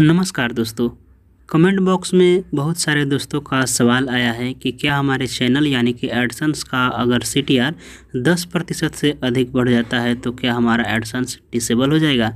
नमस्कार दोस्तों comment box में बहुत सारे दोस्तों का सवाल आया है कि क्या हमारे चैनल यानी कि एडसन्स का अगर सी टी आर दस प्रतिशत से अधिक बढ़ जाता है तो क्या हमारा एडसन्स डिसेबल हो जाएगा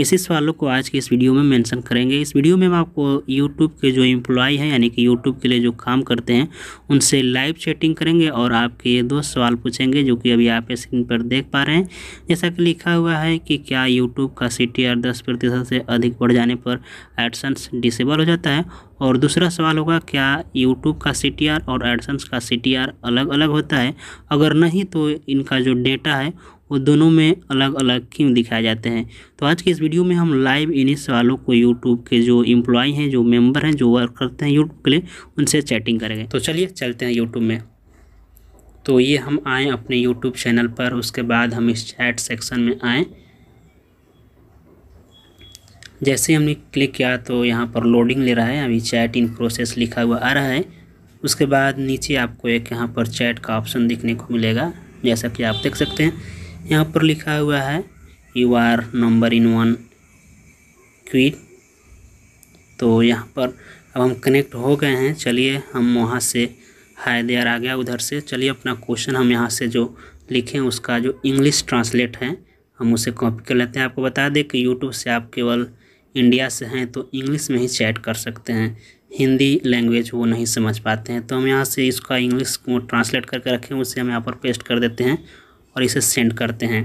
इसी सवालों को आज की इस वीडियो में मेंशन करेंगे इस वीडियो में हम आपको यूट्यूब के जो एम्प्लॉय हैं यानी कि यूट्यूब के लिए जो काम करते हैं उनसे लाइव चैटिंग करेंगे और आपके ये दो सवाल पूछेंगे जो कि अभी आप स्क्रीन पर देख पा रहे हैं जैसा कि लिखा हुआ है कि क्या यूट्यूब का सी टी आर दस प्रतिशत से अधिक बढ़ जाने पर एडसन्स डिसेबल हो जाता है सकता है और दूसरा सवाल होगा क्या यूट्यूब का सी और एडसन्स का सी अलग अलग होता है अगर नहीं तो इनका जो डेटा है वो दोनों में अलग अलग क्यों दिखाए जाते हैं तो आज के इस वीडियो में हम लाइव इन्हीं सवालों को यूट्यूब के जो एम्प्लॉय हैं जो मेम्बर हैं जो वर्क करते हैं यूट्यूब के लिए उनसे चैटिंग करेंगे तो चलिए चलते हैं यूट्यूब में तो ये हम आएँ अपने यूट्यूब चैनल पर उसके बाद हम इस चैट सेक्शन में आएँ जैसे हमने क्लिक किया तो यहाँ पर लोडिंग ले रहा है अभी चैट इन प्रोसेस लिखा हुआ आ रहा है उसके बाद नीचे आपको एक यहाँ पर चैट का ऑप्शन देखने को मिलेगा जैसा कि आप देख सकते हैं यहाँ पर लिखा हुआ है you are number in one quit तो यहाँ पर अब हम कनेक्ट हो गए हैं चलिए हम वहाँ से हाय देर आ गया उधर से चलिए अपना क्वेश्चन हम यहाँ से जो लिखें उसका जो इंग्लिश ट्रांसलेट है हम उसे कॉपी कर लेते हैं आपको बता दें कि यूट्यूब से आप केवल इंडिया से हैं तो इंग्लिश में ही चैट कर सकते हैं हिंदी लैंग्वेज वो नहीं समझ पाते हैं तो हम यहाँ से इसका इंग्लिश को ट्रांसलेट करके रखें उसे हम यहाँ पर पेस्ट कर देते हैं और इसे सेंड करते हैं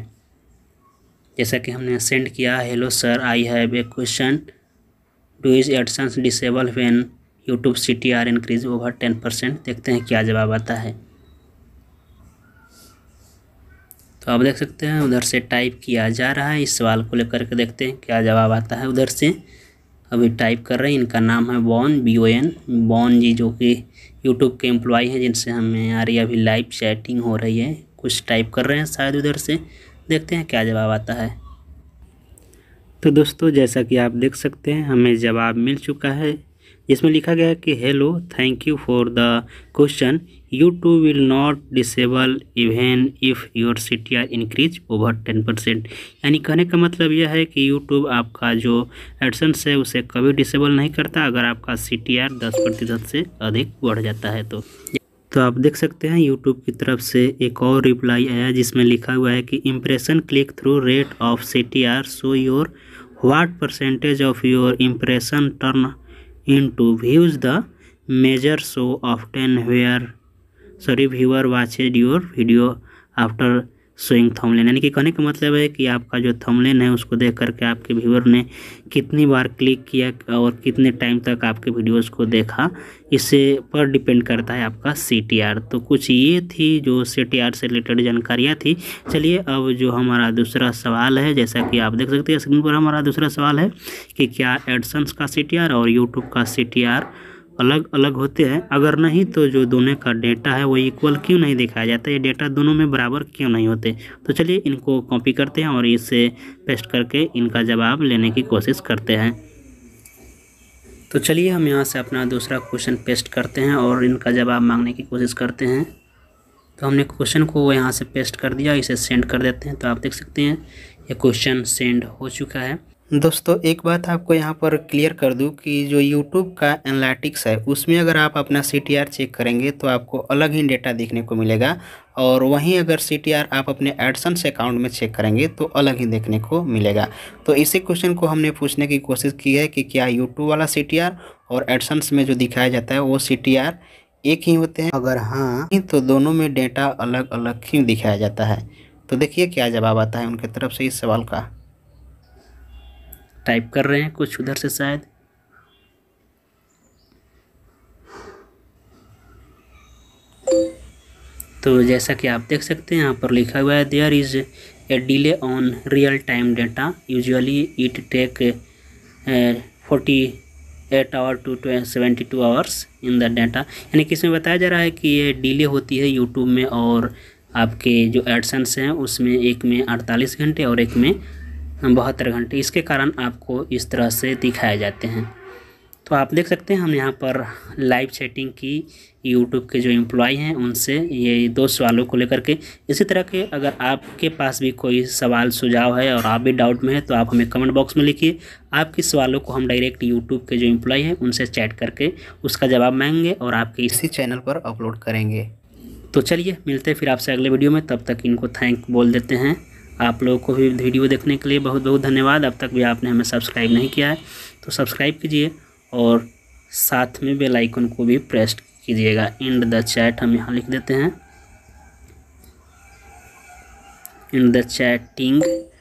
जैसा कि हमने सेंड किया hello sir I have a question do is AdSense disable when YouTube C T R increase over ten percent देखते हैं क्या जवाब आता है तो आप देख सकते हैं उधर से टाइप किया जा रहा है इस सवाल को लेकर के देखते हैं क्या जवाब आता है उधर से अभी टाइप कर रहे हैं इनका नाम है बॉन बी ओ एन बॉन जी जो कि यूट्यूब के एम्प्लॉय हैं जिनसे हमें आ रही है अभी लाइव चैटिंग हो रही है कुछ टाइप कर रहे हैं शायद उधर से देखते हैं क्या जवाब आता है तो दोस्तों जैसा कि आप देख सकते हैं हमें जवाब मिल चुका है इसमें लिखा गया कि hello thank you for the question YouTube will not disable even if your C T R increase over ten percent यानी कहने का मतलब यह है कि यूट्यूब आपका जो एडसेंस है उसे कभी डिसेबल नहीं करता अगर आपका सी टी आर दस प्रतिशत से अधिक बढ़ जाता है तो तो आप देख सकते हैं यूट्यूब की तरफ से एक और रिप्लाई आया जिसमें लिखा हुआ है कि impression click through rate of C T R so your what percentage of your impression turn into views the major so often where sorry viewer watching your video after seeing thumbnail यानी कि कहने का मतलब है कि आपका जो थमलेन है उसको देख करके आपके व्यूअर ने कितनी बार क्लिक किया और कितने टाइम तक आपके वीडियोस को देखा इससे पर डिपेंड करता है आपका सी तो कुछ ये थी जो सी से रिलेटेड जानकारियाँ थी चलिए अब जो हमारा दूसरा सवाल है जैसा कि आप देख सकते हैं स्क्रीन पर हमारा दूसरा सवाल है कि क्या एडसन्स का सी और यूट्यूब का सी अलग अलग होते हैं अगर नहीं तो जो दोनों का डेटा है वो इक्वल क्यों नहीं दिखाया जाता ये डेटा दोनों में बराबर क्यों नहीं होते तो चलिए इनको कॉपी करते हैं और इसे पेस्ट करके इनका जवाब लेने की कोशिश करते हैं तो चलिए हम यहाँ से अपना दूसरा क्वेश्चन पेस्ट करते हैं और इनका जवाब मांगने की कोशिश करते हैं तो हमने क्वेश्चन को यहाँ से पेस्ट कर दिया इसे सेंड कर देते हैं तो आप देख सकते हैं ये क्वेश्चन सेंड हो चुका है दोस्तों एक बात आपको यहाँ पर क्लियर कर दूँ कि जो यूट्यूब का एनालिटिक्स है उसमें अगर आप अपना सी चेक करेंगे तो आपको अलग ही डेटा देखने को मिलेगा और वहीं अगर सी आप अपने एडसन्स अकाउंट में चेक करेंगे तो अलग ही देखने को मिलेगा तो इसी क्वेश्चन को हमने पूछने की कोशिश की है कि क्या यूट्यूब वाला सी और एडसन्स में जो दिखाया जाता है वो सी एक ही होते हैं अगर हाँ तो दोनों में डेटा अलग अलग ही दिखाया जाता है तो देखिए क्या जवाब आता है उनके तरफ से इस सवाल का टाइप कर रहे हैं कुछ उधर से शायद तो जैसा कि आप देख सकते हैं यहाँ पर लिखा हुआ है there is a delay on real time data usually it take forty eight hour to seventy two hours in the data यानी कि इसमें बताया जा रहा है कि ये डिले होती है यूट्यूब में और आपके जो एडसेंस हैं उसमें एक में अड़तालीस घंटे और एक में बहत्तर घंटे इसके कारण आपको इस तरह से दिखाए जाते हैं तो आप देख सकते हैं हम यहाँ पर लाइव चैटिंग की यूट्यूब के जो एम्प्लॉय हैं उनसे ये दो सवालों को लेकर के इसी तरह के अगर आपके पास भी कोई सवाल सुझाव है और आप भी डाउट में है तो आप हमें कमेंट बॉक्स में लिखिए आपके सवालों को हम डायरेक्ट यूट्यूब के जो एम्प्लॉय हैं उनसे चैट करके उसका जवाब मांगेंगे और आपके इसी चैनल पर अपलोड करेंगे तो चलिए मिलते हैं फिर आपसे अगले वीडियो में तब तक इनको थैंक बोल देते हैं आप लोगों को भी वीडियो देखने के लिए बहुत बहुत धन्यवाद अब तक भी आपने हमें सब्सक्राइब नहीं किया है तो सब्सक्राइब कीजिए और साथ में बेल आइकन को भी प्रेस कीजिएगा एंड द चैट हम यहाँ लिख देते हैं एंड द चैटिंग